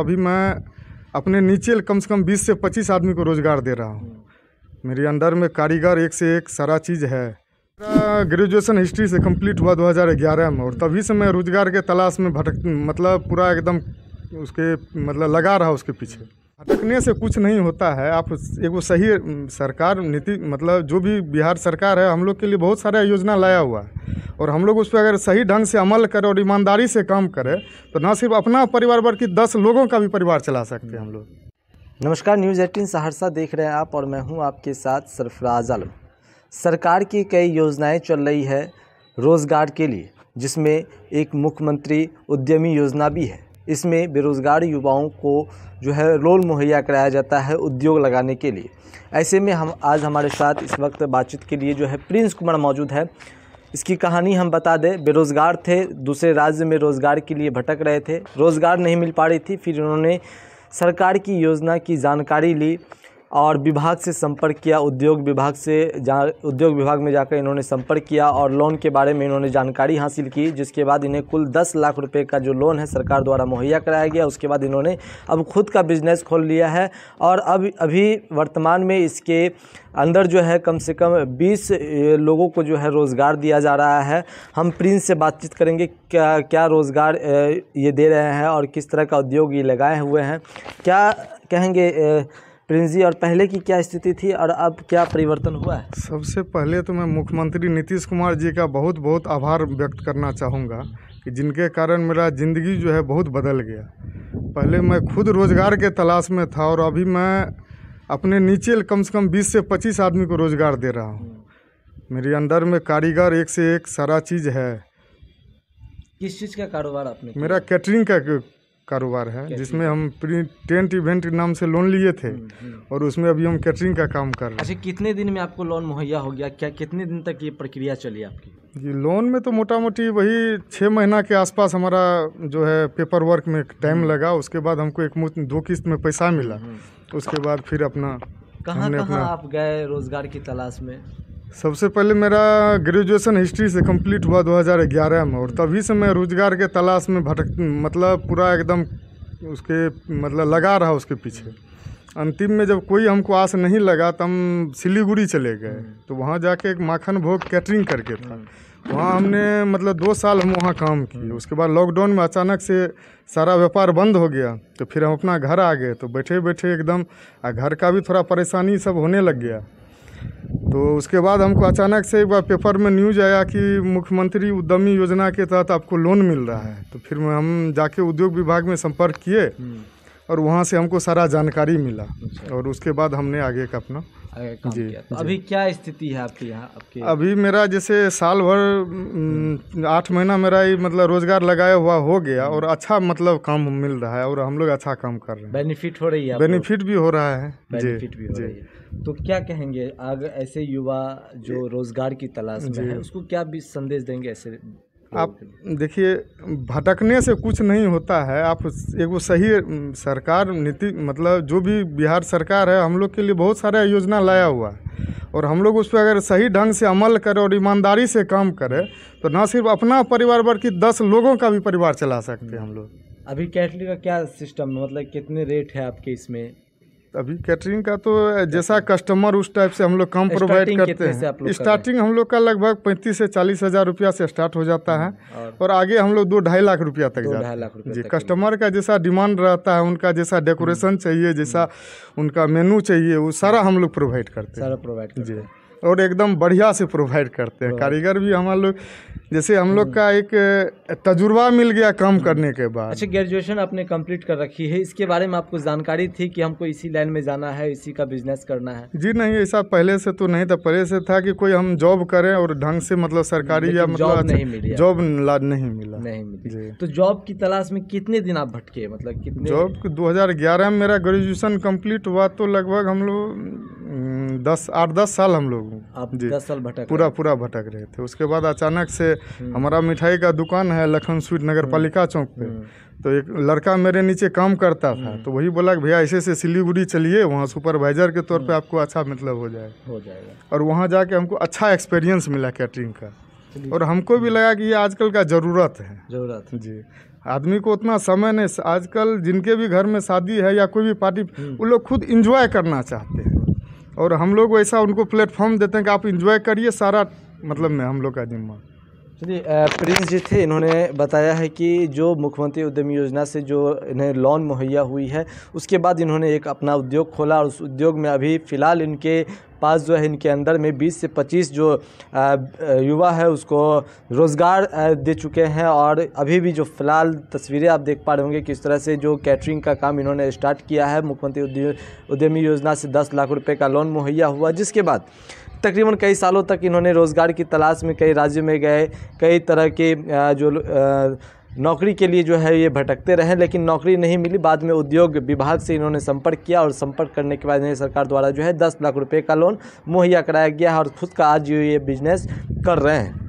अभी मैं अपने नीचे कम से कम बीस से पच्चीस आदमी को रोज़गार दे रहा हूँ मेरे अंदर में कारीगर एक से एक सारा चीज़ है ग्रेजुएशन हिस्ट्री से कंप्लीट हुआ 2011 में और तभी से मैं रोज़गार के तलाश में भटक मतलब पूरा एकदम उसके मतलब लगा रहा उसके पीछे भटकने से कुछ नहीं होता है आप एगो सही सरकार नीति मतलब जो भी बिहार सरकार है हम लोग के लिए बहुत सारा योजना लाया हुआ है और हम लोग उस पर अगर सही ढंग से अमल करें और ईमानदारी से काम करें तो ना सिर्फ अपना परिवार बल्कि दस लोगों का भी परिवार चला सकते हैं हम लोग नमस्कार न्यूज़ एटीन सहरसा देख रहे हैं आप और मैं हूं आपके साथ सरफराज आलम सरकार की कई योजनाएं चल रही है रोज़गार के लिए जिसमें एक मुख्यमंत्री उद्यमी योजना भी है इसमें बेरोज़गार युवाओं को जो है रोल मुहैया कराया जाता है उद्योग लगाने के लिए ऐसे में हम आज हमारे साथ इस वक्त बातचीत के लिए जो है प्रिंस कुमार मौजूद है इसकी कहानी हम बता दें बेरोज़गार थे दूसरे राज्य में रोज़गार के लिए भटक रहे थे रोज़गार नहीं मिल पा रही थी फिर उन्होंने सरकार की योजना की जानकारी ली और विभाग से संपर्क किया उद्योग विभाग से जा उद्योग विभाग में जाकर इन्होंने संपर्क किया और लोन के बारे में इन्होंने जानकारी हासिल की जिसके बाद इन्हें कुल दस लाख रुपए का जो लोन है सरकार द्वारा मुहैया कराया गया उसके बाद इन्होंने अब खुद का बिजनेस खोल लिया है और अब अभी वर्तमान में इसके अंदर जो है कम से कम बीस लोगों को जो है रोज़गार दिया जा रहा है हम प्रिंस से बातचीत करेंगे क्या क्या रोज़गार ये दे रहे हैं और किस तरह का उद्योग ये लगाए हुए हैं क्या कहेंगे प्रिंस जी और पहले की क्या स्थिति थी और अब क्या परिवर्तन हुआ है सबसे पहले तो मैं मुख्यमंत्री नीतीश कुमार जी का बहुत बहुत आभार व्यक्त करना चाहूँगा कि जिनके कारण मेरा ज़िंदगी जो है बहुत बदल गया पहले मैं खुद रोज़गार के तलाश में था और अभी मैं अपने नीचे कम से कम 20 से 25 आदमी को रोज़गार दे रहा हूँ मेरे अंदर में कारीगर एक से एक सारा चीज़ है किस चीज़ का कारोबार आपने मेरा कैटरिंग का कारोबार है जिसमें हम टेंट इवेंट नाम से लोन लिए थे हम्म, हम्म। और उसमें अभी हम कैटरिंग का काम कर रहे अच्छा, हैं अच्छा कितने दिन में आपको लोन मुहैया हो गया क्या कितने दिन तक ये प्रक्रिया चली आपकी जी लोन में तो मोटा मोटी वही छः महीना के आसपास हमारा जो है पेपर वर्क में टाइम हम्म। लगा उसके बाद हमको एक मुफ्त दो किस्त में पैसा मिला उसके बाद फिर अपना कहाँ कहाँ आप गए रोजगार की तलाश में सबसे पहले मेरा ग्रेजुएशन हिस्ट्री से कंप्लीट हुआ 2011 में और तभी से मैं रोज़गार के तलाश में भटक मतलब पूरा एकदम उसके मतलब लगा रहा उसके पीछे अंतिम में जब कोई हमको आस नहीं लगा तो हम सिलीगुड़ी चले गए तो वहाँ जाके एक माखन भोग कैटरिंग करके था वहाँ हमने मतलब दो साल हम वहाँ काम किए उसके बाद लॉकडाउन में अचानक से सारा व्यापार बंद हो गया तो फिर हम अपना घर आ गए तो बैठे बैठे एकदम घर का भी थोड़ा परेशानी सब होने लग गया तो उसके बाद हमको अचानक से एक बार पेपर में न्यूज आया कि मुख्यमंत्री उद्यमी योजना के तहत आपको लोन मिल रहा है तो फिर हम जाके उद्योग विभाग में संपर्क किए हम्म। और वहाँ से हमको सारा जानकारी मिला अच्छा। और उसके बाद हमने आगे का अपना काम किया तो अभी क्या स्थिति है आपके यहाँ आपके अभी मेरा जैसे साल भर आठ महीना मेरा ये मतलब रोजगार लगाया हुआ हो गया और अच्छा मतलब काम मिल रहा है और हम लोग अच्छा काम कर रहे हैं बेनिफिट हो रही है बेनिफिट भी हो रहा है बेनिफिट भी हो रही है तो क्या कहेंगे आगे ऐसे युवा जो रोजगार की तलाश में है उसको क्या संदेश देंगे ऐसे आप देखिए भटकने से कुछ नहीं होता है आप एगो सही सरकार नीति मतलब जो भी बिहार सरकार है हम लोग के लिए बहुत सारा योजना लाया हुआ है और हम लोग उस पर अगर सही ढंग से अमल करें और ईमानदारी से काम करें तो ना सिर्फ अपना परिवार बल्कि दस लोगों का भी परिवार चला सकते हैं हम लोग अभी कैटली का क्या सिस्टम मतलब कितने रेट है आपके इसमें अभी कैटरिंग का तो जैसा कस्टमर उस टाइप से हम लोग कम प्रोवाइड करते हैं स्टार्टिंग हम लोग का लगभग पैंतीस से चालीस हज़ार रुपया से स्टार्ट हो जाता है हम्म, और, और आगे हम लोग दो ढाई लाख रुपया तक जाते हैं जी कस्टमर का जैसा डिमांड रहता है उनका जैसा डेकोरेशन हम्म। चाहिए जैसा हम्म। उनका मेनू चाहिए वो सारा हम लोग प्रोवाइड करते हैं सारा प्रोवाइड जी और एकदम बढ़िया से प्रोवाइड करते हैं हाँ। कारीगर भी हम लोग जैसे हम लोग का एक तजुर्बा मिल गया काम हाँ। करने के बाद अच्छा ग्रेजुएशन आपने कंप्लीट कर रखी है इसके बारे में आपको जानकारी थी कि हमको इसी लाइन में जाना है इसी का बिजनेस करना है जी नहीं ऐसा पहले से तो नहीं था पहले से था कि कोई हम जॉब करें और ढंग से मतलब सरकारी या मतलब अच्छा नहीं मिली जॉब नहीं मिला नहीं मिली तो जॉब की तलाश में कितने दिन आप भटके मतलब कितने जॉब दो हजार में मेरा ग्रेजुएशन कम्प्लीट हुआ तो लगभग हम लोग दस आठ दस साल हम लोग आप जी दस साल भटक पूरा पूरा भटक रहे थे उसके बाद अचानक से हम्म। हमारा मिठाई का दुकान है लखन स्वीट नगर हम्म। पालिका चौक पे हम्म। तो एक लड़का मेरे नीचे काम करता था तो वही बोला कि भैया ऐसे से सिलीगुड़ी चलिए वहाँ सुपरवाइजर के तौर पे आपको अच्छा मतलब हो जाए हो जाएगा और वहाँ जाके हमको अच्छा एक्सपीरियंस मिला कैटरिंग का और हमको भी लगा कि ये आजकल का ज़रूरत है ज़रूरत जी आदमी को उतना समय नहीं आजकल जिनके भी घर में शादी है या कोई भी पार्टी वो लोग खुद इंजॉय करना चाहते और हम लोग वैसा उनको प्लेटफॉर्म देते हैं कि आप इन्जॉय करिए सारा मतलब में हम लोग का जिम्मा चलिए प्रिंस जी थे इन्होंने बताया है कि जो मुख्यमंत्री उद्यमी योजना से जो इन्हें लोन मुहैया हुई है उसके बाद इन्होंने एक अपना उद्योग खोला और उस उद्योग में अभी फ़िलहाल इनके पास जो है इनके अंदर में 20 से 25 जो युवा है उसको रोज़गार दे चुके हैं और अभी भी जो फ़िलहाल तस्वीरें आप देख पा रहे होंगे किस तरह से जो कैटरिंग का काम इन्होंने स्टार्ट किया है मुख्यमंत्री उद्यमी योजना से 10 लाख रुपए का लोन मुहैया हुआ जिसके बाद तकरीबन कई सालों तक इन्होंने रोज़गार की तलाश में कई राज्यों में गए कई तरह के जो नौकरी के लिए जो है ये भटकते रहे लेकिन नौकरी नहीं मिली बाद में उद्योग विभाग से इन्होंने संपर्क किया और संपर्क करने के बाद इन्हें सरकार द्वारा जो है दस लाख रुपये का लोन मुहैया कराया गया और खुद का आज ये बिजनेस कर रहे हैं